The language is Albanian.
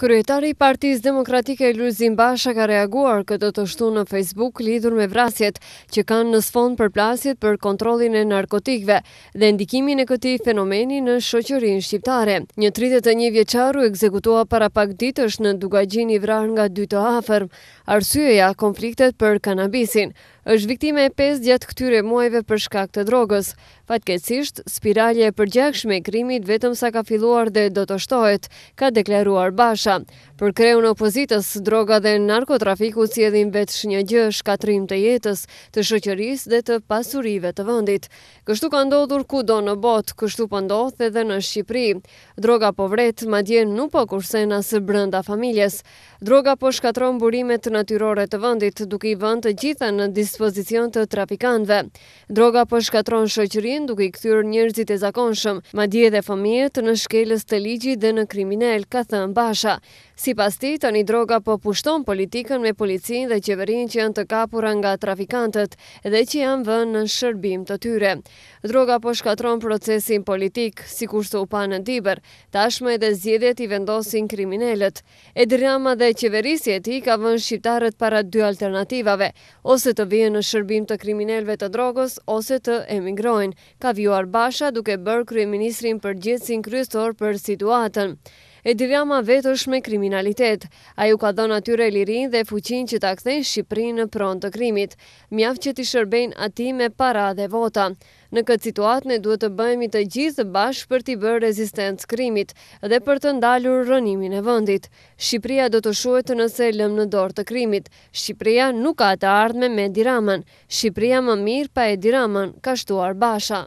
Kryetari i Partisë Demokratike Lulzim Basha ka reaguar këtë të shtu në Facebook lidhur me vrasjet që kanë në sfond përplasjet për kontrolin e narkotikëve dhe ndikimin e këtij fenomeni në shoqërinë shqiptare. Një 31 vjeçar u ekzekutua para pak ditësh në Dugagjin i vrar nga dy të Arsyeja konfliktet për kanabisin. Është viktimë e 5 gjatë këtyre muajve për shkak të drogës. Fatkeqësisht, spirale e përgjekshme e krimit vetëm sa ka filluar dhe do të shtohet, ka deklaruar Basha. Berisha. Për kreun opozitës, droga dhe narkotrafiku si edhin vetë një gjë shkatrim të jetës, të shëqëris dhe të pasurive të vëndit. Kështu ka ndodhur ku do në botë, kështu pëndodhë po edhe në Shqipëri. Droga po vretë, ma dje nuk po kursena së brënda familjes. Droga po shkatron burimet natyrore të vëndit, duke i vënd të gjitha në dispozicion të trafikantve. Droga po shkatron shëqërin, duke i këthyrë njërzit e zakonshëm, ma dje dhe familjet në shkeles të ligji dhe në kriminal, ka thënë basha. Si pas ti, një Droga po pushton politikën me policin dhe qeverin që janë të kapura nga trafikantët dhe që janë vënë në shërbim të tyre. Droga po shkatron procesin politik, si kurse u panë në diber, tashme edhe zjedjet i vendosin kriminellet. E drama dhe qeverisje ti ka vënë shqiptarët para dy alternativave, ose të vijen në shërbim të kriminellve të drogës, ose të emigrojnë. Ka vjuar basha duke bërë kryeministrin për gjithësin kryesor për situatën e dirjama vetë është me kriminalitet. A ju ka dhonë atyre lirin dhe fuqin që ta kthejnë Shqiprinë në prontë të krimit. Mjaf që t'i shërbejnë ati me para dhe vota. Në këtë situatë ne duhet të bëhemi të gjithë bashkë për t'i bërë rezistencë krimit dhe për të ndalur rënimin e vëndit. Shqipria do të shuetë nëse lëmë në dorë të krimit. Shqipria nuk ka të ardhme me diramen. Shqipria më mirë pa e diramen, ka shtuar basha.